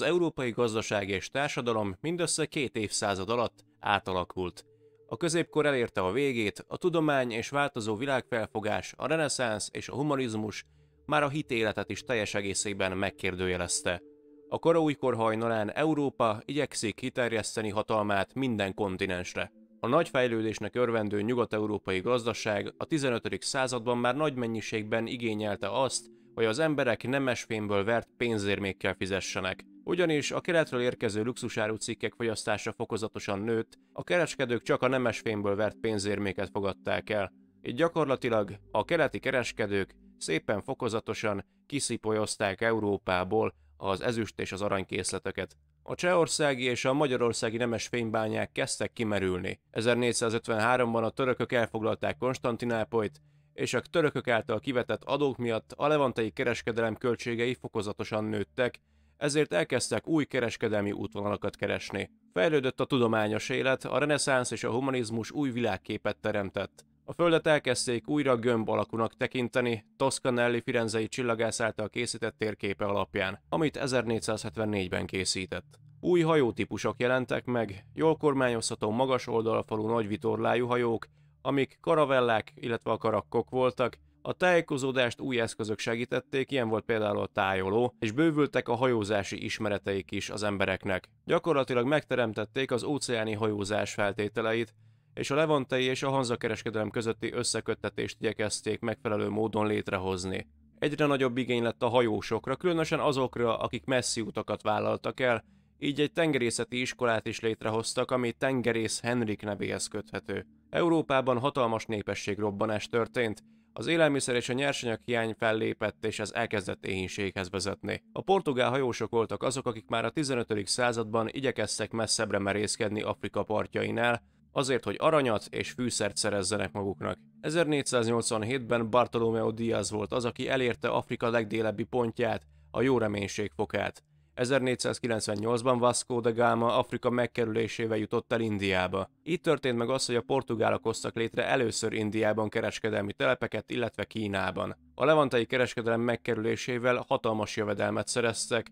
az európai gazdaság és társadalom mindössze két évszázad alatt átalakult. A középkor elérte a végét, a tudomány és változó világfelfogás, a reneszánsz és a humanizmus már a hitéletet is teljes egészében megkérdőjelezte. A kora újkor hajnalán Európa igyekszik kiterjeszteni hatalmát minden kontinensre. A nagy fejlődésnek örvendő nyugat-európai gazdaság a 15. században már nagy mennyiségben igényelte azt, hogy az emberek nemesfémből vert pénzérmékkel fizessenek ugyanis a keletről érkező luxusáru cikkek fogyasztása fokozatosan nőtt, a kereskedők csak a nemesfémből vert pénzérméket fogadták el. Így gyakorlatilag a keleti kereskedők szépen fokozatosan kiszipolyozták Európából az ezüst és az aranykészleteket. A csehországi és a magyarországi nemes fénybányák kezdtek kimerülni. 1453-ban a törökök elfoglalták Konstantinápolyt, és a törökök által kivetett adók miatt a levantai kereskedelem költségei fokozatosan nőttek, ezért elkezdtek új kereskedelmi útvonalakat keresni. Fejlődött a tudományos élet, a reneszánsz és a humanizmus új világképet teremtett. A földet elkezdték újra gömb alakúnak tekinteni, Toscanelli firenzei csillagász által készített térképe alapján, amit 1474-ben készített. Új hajótípusok jelentek meg, jól kormányozható magas oldalfalú nagy vitorlájú hajók, amik karavellák, illetve a karakkok voltak, a tájékozódást új eszközök segítették, ilyen volt például a tájoló, és bővültek a hajózási ismereteik is az embereknek. Gyakorlatilag megteremtették az óceáni hajózás feltételeit, és a levantei és a hanzakereskedelem közötti összeköttetést igyekezték megfelelő módon létrehozni. Egyre nagyobb igény lett a hajósokra, különösen azokra, akik messzi utakat vállaltak el, így egy tengerészeti iskolát is létrehoztak, ami tengerész Henrik nevéhez köthető. Európában hatalmas népesség robbanás történt, az élelmiszer és a nyersanyag hiány fellépett, és ez elkezdett éhínséghez vezetni. A portugál hajósok voltak azok, akik már a 15. században igyekeztek messzebbre merészkedni Afrika partjainál, azért, hogy aranyat és fűszert szerezzenek maguknak. 1487-ben Bartolomeo Diaz volt az, aki elérte Afrika legdélebbi pontját, a jó reménység fokát. 1498-ban Vasco da Gama Afrika megkerülésével jutott el Indiába. Itt történt meg az, hogy a portugálok hoztak létre először Indiában kereskedelmi telepeket, illetve Kínában. A levantai kereskedelem megkerülésével hatalmas jövedelmet szereztek,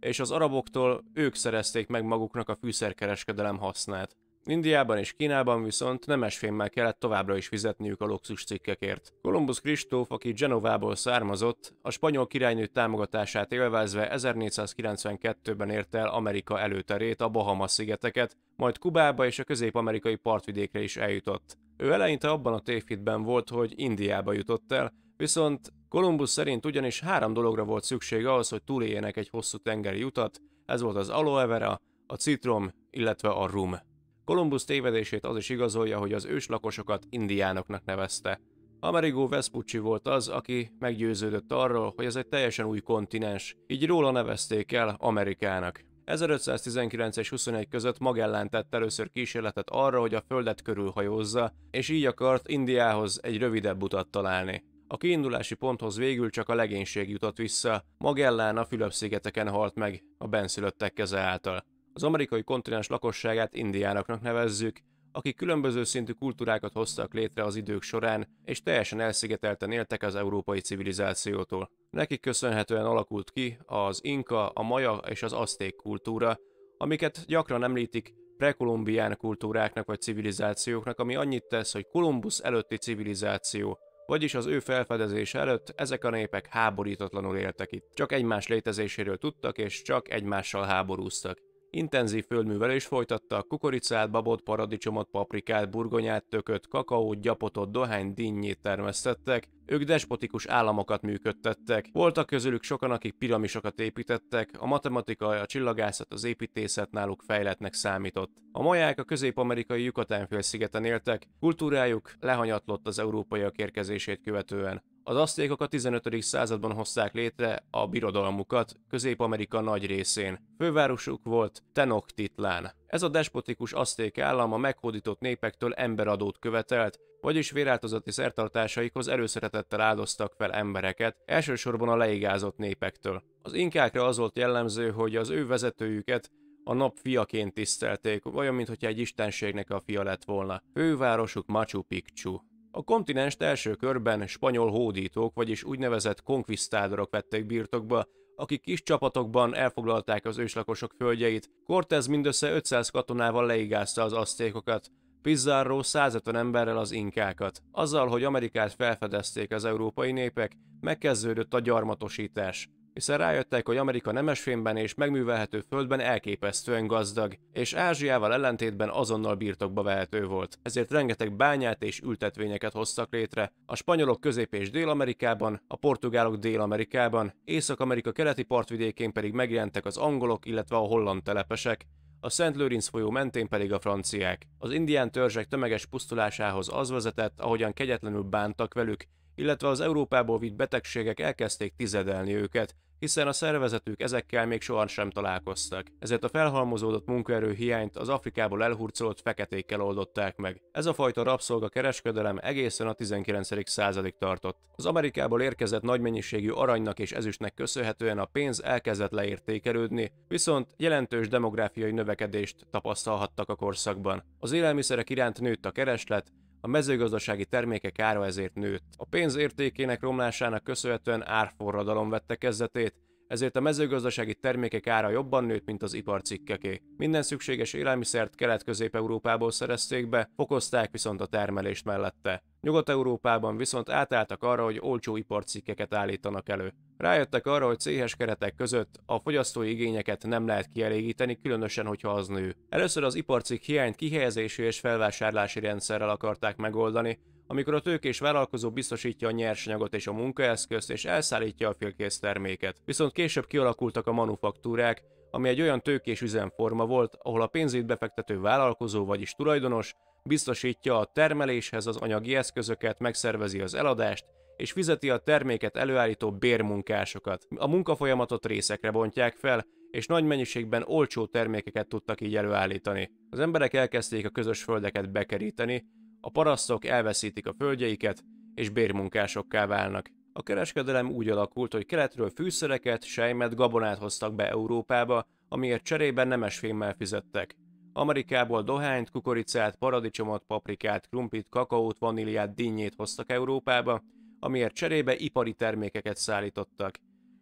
és az araboktól ők szerezték meg maguknak a fűszerkereskedelem hasznát. Indiában és Kínában viszont nemesfémmel kellett továbbra is fizetniük a luxus cikkekért. Kolumbusz Kristóf, aki Genovából származott, a spanyol királynő támogatását élvezve 1492-ben ért el Amerika előterét, a Bahama-szigeteket, majd Kubába és a közép-amerikai partvidékre is eljutott. Ő eleinte abban a tévhitben volt, hogy Indiába jutott el, viszont Kolumbusz szerint ugyanis három dologra volt szükség ahhoz, hogy túléljenek egy hosszú tengeri utat, ez volt az aloe vera, a citrom, illetve a rum. Kolumbusz tévedését az is igazolja, hogy az őslakosokat indiánoknak nevezte. Amerigo Vespucci volt az, aki meggyőződött arról, hogy ez egy teljesen új kontinens, így róla nevezték el Amerikának. 1519 és 21 között Magellán tett először kísérletet arra, hogy a földet körülhajózza, és így akart Indiához egy rövidebb utat találni. A kiindulási ponthoz végül csak a legénység jutott vissza, Magellán a Fülöp-szigeteken halt meg, a benszülöttek keze által. Az amerikai kontinens lakosságát indiánoknak nevezzük, akik különböző szintű kultúrákat hoztak létre az idők során, és teljesen elszigetelten éltek az európai civilizációtól. Nekik köszönhetően alakult ki az inka, a maja és az azték kultúra, amiket gyakran említik prekolumbián kultúráknak vagy civilizációknak, ami annyit tesz, hogy Kolumbusz előtti civilizáció, vagyis az ő felfedezése előtt ezek a népek háborítatlanul éltek itt. Csak egymás létezéséről tudtak, és csak egymással háborúztak. Intenzív földművelés folytatta, kukoricát, babot, paradicsomot, paprikát, burgonyát, tököt, kakaót, gyapotot, dohány, dinnyét termesztettek, ők despotikus államokat működtettek. Voltak közülük sokan, akik piramisokat építettek, a matematika, a csillagászat, az építészet náluk fejletnek számított. A maják a közép-amerikai Yucatán-félszigeten éltek, kultúrájuk lehanyatlott az európaiak érkezését követően. Az asztékok a 15. században hozták létre a birodalmukat Közép-Amerika nagy részén. Fővárosuk volt Tenochtitlán. Ez a despotikus aszték állam a meghódított népektől emberadót követelt, vagyis véráltozati szertartásaikhoz erőszeretettel áldoztak fel embereket, elsősorban a leigázott népektől. Az inkákra az volt jellemző, hogy az ő vezetőjüket a nap fiaként tisztelték, olyan mintha egy istenségnek a fia lett volna. Fővárosuk Machu Picchu. A kontinens első körben spanyol hódítók, vagyis úgynevezett konkvisztádorok vették birtokba, akik kis csapatokban elfoglalták az őslakosok földjeit. Cortez mindössze 500 katonával leigázta az asztékokat, Pizarro 150 emberrel az inkákat. Azzal, hogy Amerikát felfedezték az európai népek, megkezdődött a gyarmatosítás hiszen rájöttek, hogy Amerika nemesfémben és megművelhető földben elképesztően gazdag, és Ázsiával ellentétben azonnal birtokba vehető volt. Ezért rengeteg bányát és ültetvényeket hoztak létre. A spanyolok Közép- és Dél-Amerikában, a portugálok Dél-Amerikában, Észak-Amerika keleti partvidékén pedig megjelentek az angolok, illetve a holland telepesek, a Szent Lőrinc folyó mentén pedig a franciák. Az indián törzsek tömeges pusztulásához az vezetett, ahogyan kegyetlenül bántak velük, illetve az Európából vitt betegségek elkezdték tizedelni őket, hiszen a szervezetük ezekkel még sohasem találkoztak, ezért a felhalmozódott munkaerő hiányt az Afrikából elhurcolt feketékkel oldották meg. Ez a fajta rabszolga kereskedelem egészen a 19. századig tartott. Az Amerikából érkezett nagy mennyiségű aranynak és ezüstnek köszönhetően a pénz elkezdett leértékelődni, viszont jelentős demográfiai növekedést tapasztalhattak a korszakban. Az élelmiszerek iránt nőtt a kereslet, a mezőgazdasági termékek ára ezért nőtt. A pénz értékének romlásának köszönhetően árforradalom vette kezdetét, ezért a mezőgazdasági termékek ára jobban nőtt, mint az iparcikkeké. Minden szükséges élelmiszert Kelet-Közép-Európából szerezték be, fokozták viszont a termelést mellette. Nyugat-Európában viszont átálltak arra, hogy olcsó iparcikkeket állítanak elő. Rájöttek arra, hogy céhes keretek között a fogyasztói igényeket nem lehet kielégíteni, különösen, hogyha az nő. Először az iparcik hiányt kihelyezési és felvásárlási rendszerrel akarták megoldani, amikor a tőkés vállalkozó biztosítja a nyersanyagot és a munkaeszközt és elszállítja a félkész terméket. Viszont később kialakultak a manufaktúrák, ami egy olyan tőkés üzemforma volt, ahol a pénzét befektető vállalkozó, vagyis tulajdonos biztosítja a termeléshez az anyagi eszközöket, megszervezi az eladást és fizeti a terméket előállító bérmunkásokat. A munkafolyamatot részekre bontják fel, és nagy mennyiségben olcsó termékeket tudtak így előállítani. Az emberek elkezdték a közös földeket bekeríteni, a parasztok elveszítik a földjeiket, és bérmunkásokká válnak. A kereskedelem úgy alakult, hogy keletről fűszereket, sejmet, gabonát hoztak be Európába, amiért cserében nemes fémmel fizettek. Amerikából dohányt, kukoricát, paradicsomot, paprikát, krumpit, kakaót, vaníliát, dinnyét hoztak Európába, amiért cserébe ipari termékeket szállítottak.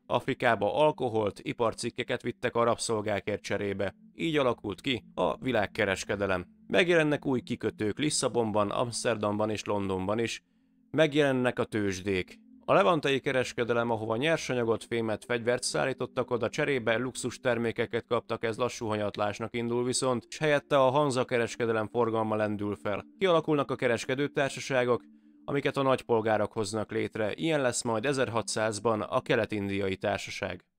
Afrikába alkoholt, iparcikkeket vittek a rabszolgákért cserébe. Így alakult ki a világkereskedelem. Megjelennek új kikötők Lisszabonban, Amsterdamban és Londonban is. Megjelennek a tőzsdék. A levantai kereskedelem, ahova nyersanyagot, fémet, fegyvert szállítottak oda, cserébe luxus termékeket kaptak, ez lassú hanyatlásnak indul viszont, és helyette a hanza kereskedelem forgalma lendül fel. Kialakulnak a kereskedőtársaságok amiket a nagypolgárok hoznak létre, ilyen lesz majd 1600-ban a kelet-indiai társaság.